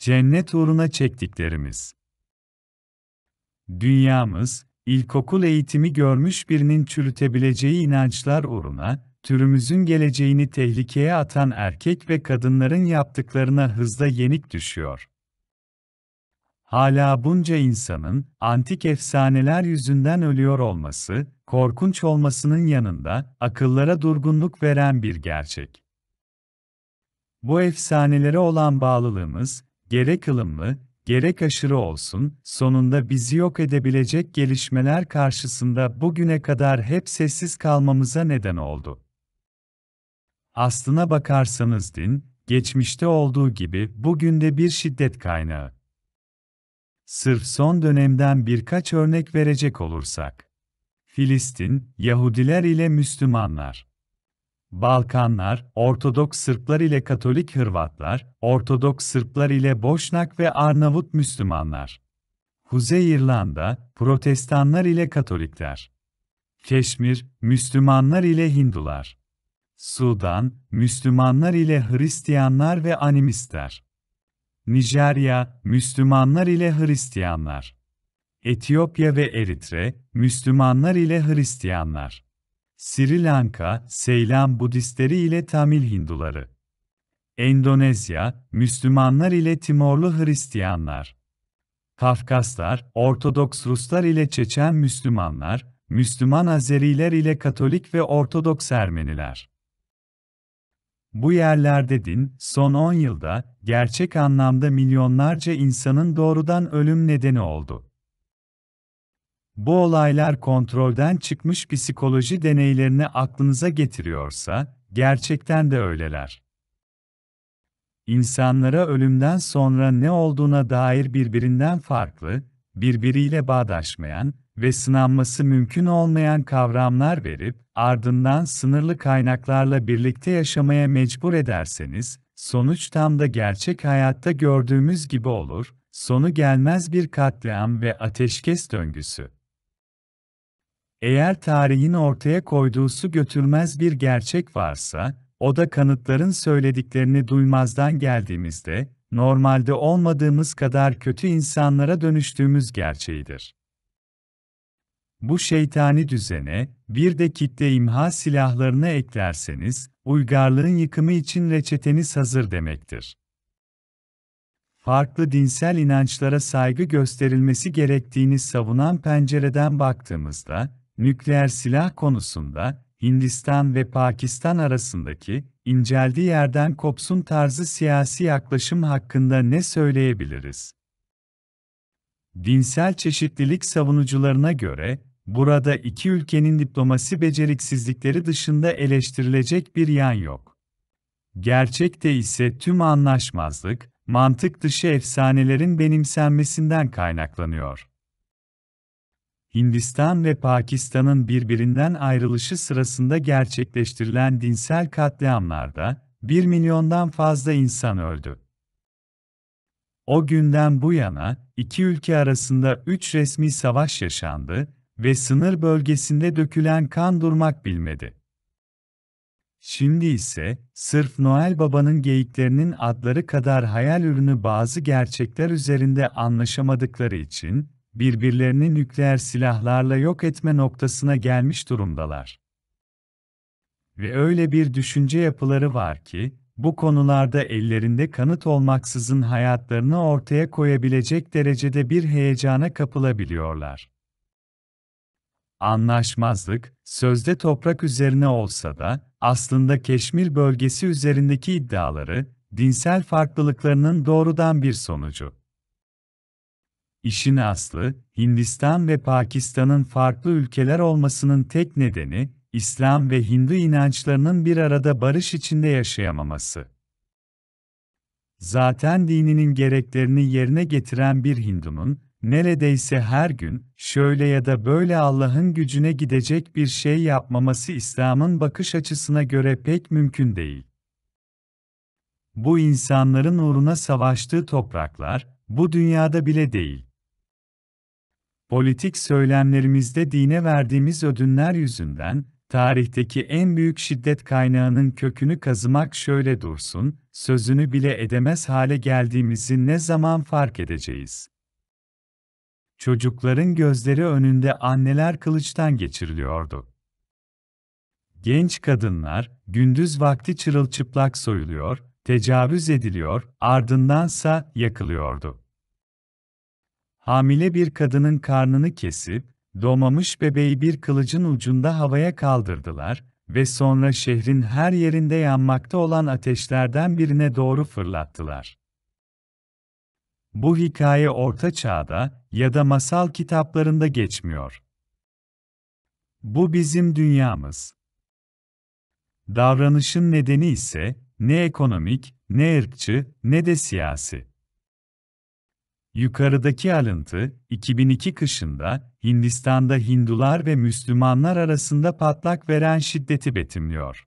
Cennet uğruna çektiklerimiz. Dünyamız, ilkokul eğitimi görmüş birinin çürütebileceği inançlar uğruna, türümüzün geleceğini tehlikeye atan erkek ve kadınların yaptıklarına hızla yenik düşüyor. Hala bunca insanın antik efsaneler yüzünden ölüyor olması, korkunç olmasının yanında akıllara durgunluk veren bir gerçek. Bu efsanelere olan bağlılığımız, gerek ılımlı, gerek aşırı olsun, sonunda bizi yok edebilecek gelişmeler karşısında bugüne kadar hep sessiz kalmamıza neden oldu. Aslına bakarsanız din, geçmişte olduğu gibi bugün de bir şiddet kaynağı. Sırf son dönemden birkaç örnek verecek olursak. Filistin, Yahudiler ile Müslümanlar. Balkanlar, Ortodoks Sırplar ile Katolik Hırvatlar, Ortodoks Sırplar ile Boşnak ve Arnavut Müslümanlar. Kuzey İrlanda, Protestanlar ile Katolikler. Keşmir, Müslümanlar ile Hindular. Sudan, Müslümanlar ile Hristiyanlar ve Animistler. Nijerya, Müslümanlar ile Hristiyanlar. Etiyopya ve Eritre, Müslümanlar ile Hristiyanlar. Sri Lanka, Seylan Budistleri ile Tamil Hinduları. Endonezya, Müslümanlar ile Timorlu Hristiyanlar. Kafkaslar, Ortodoks Ruslar ile Çeçen Müslümanlar, Müslüman Azeriler ile Katolik ve Ortodoks Ermeniler. Bu yerlerde din, son 10 yılda, gerçek anlamda milyonlarca insanın doğrudan ölüm nedeni oldu bu olaylar kontrolden çıkmış psikoloji deneylerini aklınıza getiriyorsa, gerçekten de öyleler. İnsanlara ölümden sonra ne olduğuna dair birbirinden farklı, birbiriyle bağdaşmayan ve sınanması mümkün olmayan kavramlar verip ardından sınırlı kaynaklarla birlikte yaşamaya mecbur ederseniz, sonuç tam da gerçek hayatta gördüğümüz gibi olur, sonu gelmez bir katliam ve ateşkes döngüsü. Eğer tarihin ortaya koyduğu su götürmez bir gerçek varsa, o da kanıtların söylediklerini duymazdan geldiğimizde, normalde olmadığımız kadar kötü insanlara dönüştüğümüz gerçeğidir. Bu şeytani düzene, bir de kitle imha silahlarını eklerseniz, uygarlığın yıkımı için reçeteniz hazır demektir. Farklı dinsel inançlara saygı gösterilmesi gerektiğini savunan pencereden baktığımızda, nükleer silah konusunda Hindistan ve Pakistan arasındaki inceldiği yerden kopsun tarzı siyasi yaklaşım hakkında ne söyleyebiliriz? Dinsel çeşitlilik savunucularına göre burada iki ülkenin diplomasi beceriksizlikleri dışında eleştirilecek bir yan yok. Gerçekte ise tüm anlaşmazlık, mantık dışı efsanelerin benimsenmesinden kaynaklanıyor. Hindistan ve Pakistan'ın birbirinden ayrılışı sırasında gerçekleştirilen dinsel katliamlarda 1 milyondan fazla insan öldü. O günden bu yana iki ülke arasında 3 resmi savaş yaşandı ve sınır bölgesinde dökülen kan durmak bilmedi. Şimdi ise sırf Noel Baba'nın geyiklerinin adları kadar hayal ürünü bazı gerçekler üzerinde anlaşamadıkları için birbirlerini nükleer silahlarla yok etme noktasına gelmiş durumdalar. Ve öyle bir düşünce yapıları var ki, bu konularda ellerinde kanıt olmaksızın hayatlarını ortaya koyabilecek derecede bir heyecana kapılabiliyorlar. Anlaşmazlık, sözde toprak üzerine olsa da, aslında Keşmir bölgesi üzerindeki iddiaları, dinsel farklılıklarının doğrudan bir sonucu. İşin aslı, Hindistan ve Pakistan'ın farklı ülkeler olmasının tek nedeni, İslam ve Hindu inançlarının bir arada barış içinde yaşayamaması. Zaten dininin gereklerini yerine getiren bir Hindunun, neredeyse her gün, şöyle ya da böyle Allah'ın gücüne gidecek bir şey yapmaması İslam'ın bakış açısına göre pek mümkün değil. Bu insanların uğruna savaştığı topraklar, bu dünyada bile değil. Politik söylemlerimizde dine verdiğimiz ödünler yüzünden, tarihteki en büyük şiddet kaynağının kökünü kazımak şöyle dursun, sözünü bile edemez hale geldiğimizi ne zaman fark edeceğiz? Çocukların gözleri önünde anneler kılıçtan geçiriliyordu. Genç kadınlar, gündüz vakti çırılçıplak soyuluyor, tecavüz ediliyor, ardındansa yakılıyordu. Hamile bir kadının karnını kesip, doğmamış bebeği bir kılıcın ucunda havaya kaldırdılar ve sonra şehrin her yerinde yanmakta olan ateşlerden birine doğru fırlattılar. Bu hikaye Orta Çağ'da ya da masal kitaplarında geçmiyor. Bu bizim dünyamız. Davranışın nedeni ise ne ekonomik, ne ırkçı, ne de siyasi. Yukarıdaki alıntı, 2002 kışında Hindistan'da Hindular ve Müslümanlar arasında patlak veren şiddeti betimliyor.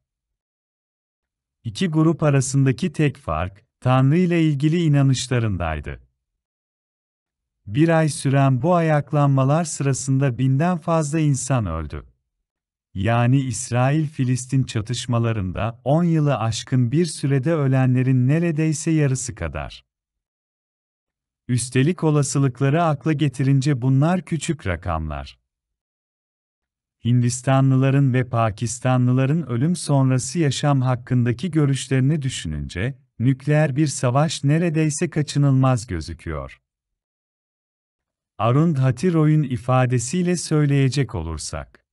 İki grup arasındaki tek fark, Tanrı ile ilgili inanışlarındaydı. Bir ay süren bu ayaklanmalar sırasında binden fazla insan öldü. Yani İsrail-Filistin çatışmalarında 10 yılı aşkın bir sürede ölenlerin neredeyse yarısı kadar. Üstelik olasılıkları akla getirince bunlar küçük rakamlar. Hindistanlıların ve Pakistanlıların ölüm sonrası yaşam hakkındaki görüşlerini düşününce, nükleer bir savaş neredeyse kaçınılmaz gözüküyor. Arundhati Hatiroy'un ifadesiyle söyleyecek olursak,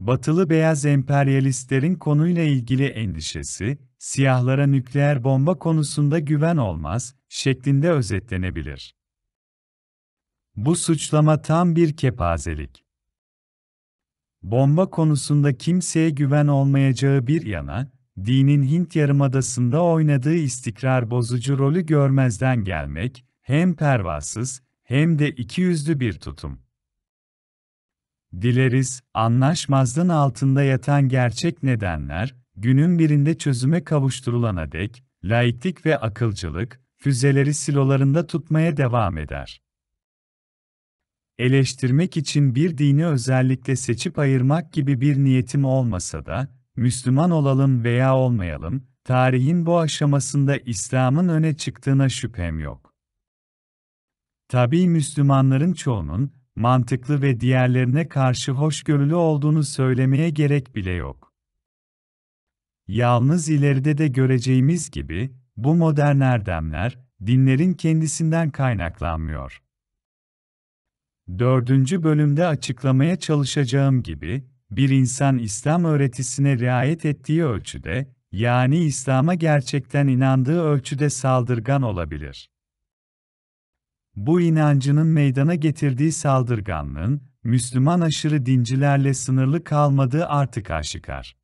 Batılı beyaz emperyalistlerin konuyla ilgili endişesi, siyahlara nükleer bomba konusunda güven olmaz, şeklinde özetlenebilir. Bu suçlama tam bir kepazelik. Bomba konusunda kimseye güven olmayacağı bir yana, dinin Hint yarımadasında oynadığı istikrar bozucu rolü görmezden gelmek, hem pervasız, hem de ikiyüzlü bir tutum. Dileriz, anlaşmazlığın altında yatan gerçek nedenler, günün birinde çözüme kavuşturulana dek, laiklik ve akılcılık, füzeleri silolarında tutmaya devam eder. Eleştirmek için bir dini özellikle seçip ayırmak gibi bir niyetim olmasa da, Müslüman olalım veya olmayalım, tarihin bu aşamasında İslam'ın öne çıktığına şüphem yok. Tabii Müslümanların çoğunun, mantıklı ve diğerlerine karşı hoşgörülü olduğunu söylemeye gerek bile yok. Yalnız ileride de göreceğimiz gibi, bu modern erdemler, dinlerin kendisinden kaynaklanmıyor. Dördüncü bölümde açıklamaya çalışacağım gibi, bir insan İslam öğretisine riayet ettiği ölçüde, yani İslam'a gerçekten inandığı ölçüde saldırgan olabilir. Bu inancının meydana getirdiği saldırganlığın, Müslüman aşırı dincilerle sınırlı kalmadığı artık aşikar.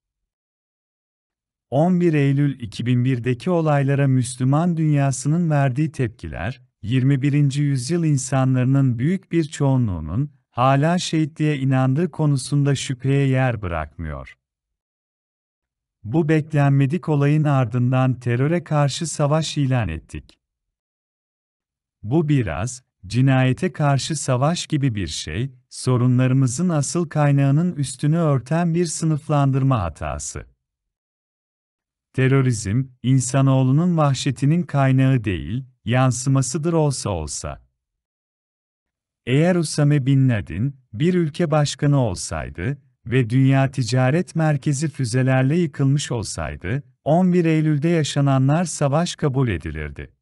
11 Eylül 2001'deki olaylara Müslüman dünyasının verdiği tepkiler, 21. yüzyıl insanlarının büyük bir çoğunluğunun hala şehitliğe inandığı konusunda şüpheye yer bırakmıyor. Bu beklenmedik olayın ardından teröre karşı savaş ilan ettik. Bu biraz, cinayete karşı savaş gibi bir şey, sorunlarımızın asıl kaynağının üstünü örten bir sınıflandırma hatası terörizm, insanoğlunun vahşetinin kaynağı değil, yansımasıdır olsa olsa. Eğer Usame Bin Laden, bir ülke başkanı olsaydı ve dünya ticaret merkezi füzelerle yıkılmış olsaydı, 11 Eylül'de yaşananlar savaş kabul edilirdi.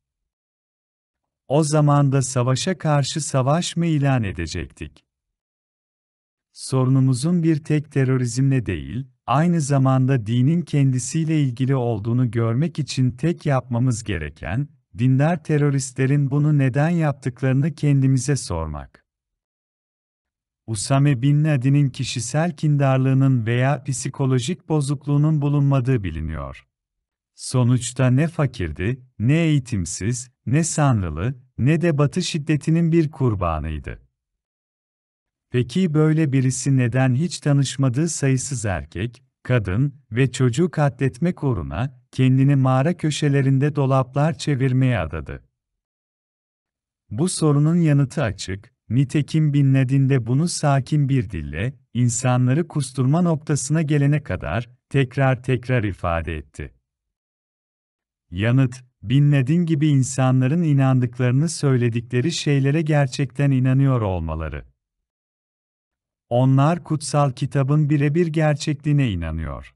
O zaman da savaşa karşı savaş mı ilan edecektik? Sorunumuzun bir tek terörizmle değil, aynı zamanda dinin kendisiyle ilgili olduğunu görmek için tek yapmamız gereken, dinler teröristlerin bunu neden yaptıklarını kendimize sormak. Usame Bin Laden'in kişisel kindarlığının veya psikolojik bozukluğunun bulunmadığı biliniyor. Sonuçta ne fakirdi, ne eğitimsiz, ne sanrılı, ne de batı şiddetinin bir kurbanıydı. Peki böyle birisi neden hiç tanışmadığı sayısız erkek, kadın ve çocuğu katletmek uğruna kendini mağara köşelerinde dolaplar çevirmeye adadı? Bu sorunun yanıtı açık, nitekim Bin Laden de bunu sakin bir dille, insanları kusturma noktasına gelene kadar tekrar tekrar ifade etti. Yanıt, Bin Laden gibi insanların inandıklarını söyledikleri şeylere gerçekten inanıyor olmaları. Onlar kutsal kitabın birebir gerçekliğine inanıyor.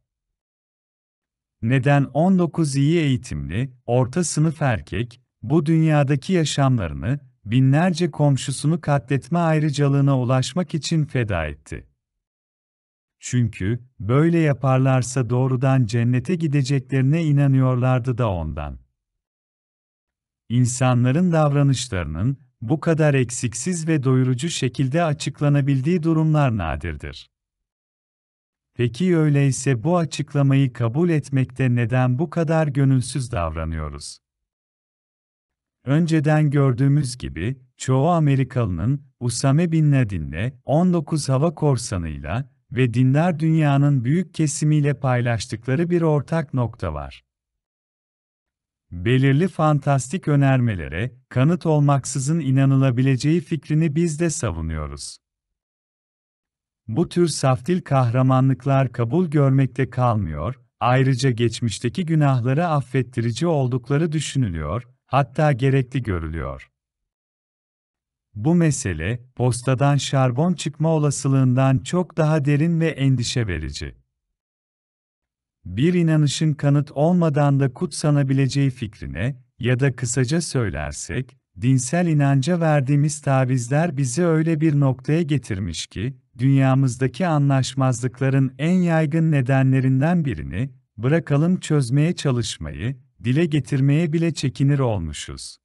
Neden 19 iyi eğitimli, orta sınıf erkek, bu dünyadaki yaşamlarını, binlerce komşusunu katletme ayrıcalığına ulaşmak için feda etti? Çünkü, böyle yaparlarsa doğrudan cennete gideceklerine inanıyorlardı da ondan. İnsanların davranışlarının, bu kadar eksiksiz ve doyurucu şekilde açıklanabildiği durumlar nadirdir. Peki öyleyse bu açıklamayı kabul etmekte neden bu kadar gönülsüz davranıyoruz? Önceden gördüğümüz gibi, çoğu Amerikalının Usame Bin Laden'le 19 hava korsanıyla ve dinler dünyanın büyük kesimiyle paylaştıkları bir ortak nokta var. Belirli fantastik önermelere, kanıt olmaksızın inanılabileceği fikrini biz de savunuyoruz. Bu tür saftil kahramanlıklar kabul görmekte kalmıyor, ayrıca geçmişteki günahları affettirici oldukları düşünülüyor, hatta gerekli görülüyor. Bu mesele, postadan şarbon çıkma olasılığından çok daha derin ve endişe verici bir inanışın kanıt olmadan da kutsanabileceği fikrine, ya da kısaca söylersek, dinsel inanca verdiğimiz tavizler bizi öyle bir noktaya getirmiş ki, dünyamızdaki anlaşmazlıkların en yaygın nedenlerinden birini, bırakalım çözmeye çalışmayı, dile getirmeye bile çekinir olmuşuz.